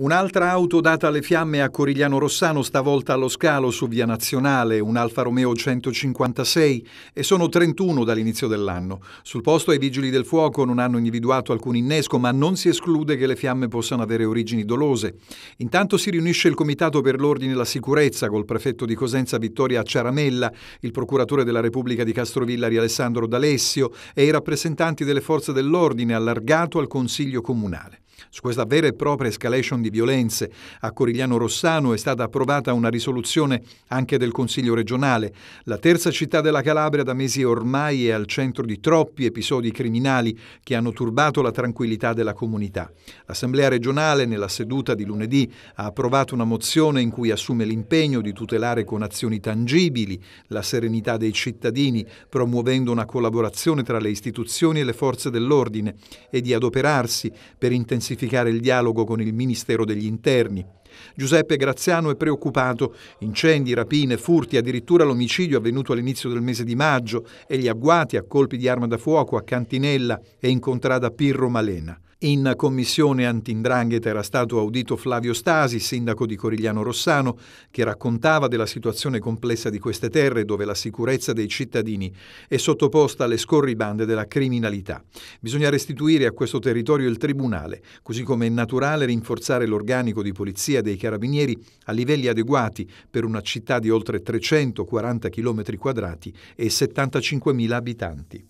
Un'altra auto data alle fiamme a Corigliano Rossano, stavolta allo scalo su Via Nazionale, un Alfa Romeo 156 e sono 31 dall'inizio dell'anno. Sul posto i vigili del fuoco non hanno individuato alcun innesco, ma non si esclude che le fiamme possano avere origini dolose. Intanto si riunisce il Comitato per l'Ordine e la Sicurezza col prefetto di Cosenza Vittoria Ciaramella, il procuratore della Repubblica di Castrovillari Alessandro D'Alessio e i rappresentanti delle forze dell'ordine allargato al Consiglio Comunale. Su questa vera e propria escalation di violenze a Corigliano Rossano è stata approvata una risoluzione anche del Consiglio regionale. La terza città della Calabria da mesi ormai è al centro di troppi episodi criminali che hanno turbato la tranquillità della comunità. L'Assemblea regionale nella seduta di lunedì ha approvato una mozione in cui assume l'impegno di tutelare con azioni tangibili la serenità dei cittadini, promuovendo una collaborazione tra le istituzioni e le forze dell'ordine e di adoperarsi per intensificare intensificare il dialogo con il Ministero degli Interni. Giuseppe Graziano è preoccupato. Incendi, rapine, furti, addirittura l'omicidio avvenuto all'inizio del mese di maggio e gli agguati a colpi di arma da fuoco a Cantinella e in contrada Pirro Malena. In commissione antindrangheta era stato audito Flavio Stasi, sindaco di Corigliano Rossano, che raccontava della situazione complessa di queste terre dove la sicurezza dei cittadini è sottoposta alle scorribande della criminalità. Bisogna restituire a questo territorio il tribunale, così come è naturale rinforzare l'organico di polizia dei carabinieri a livelli adeguati per una città di oltre 340 km quadrati e 75.000 abitanti.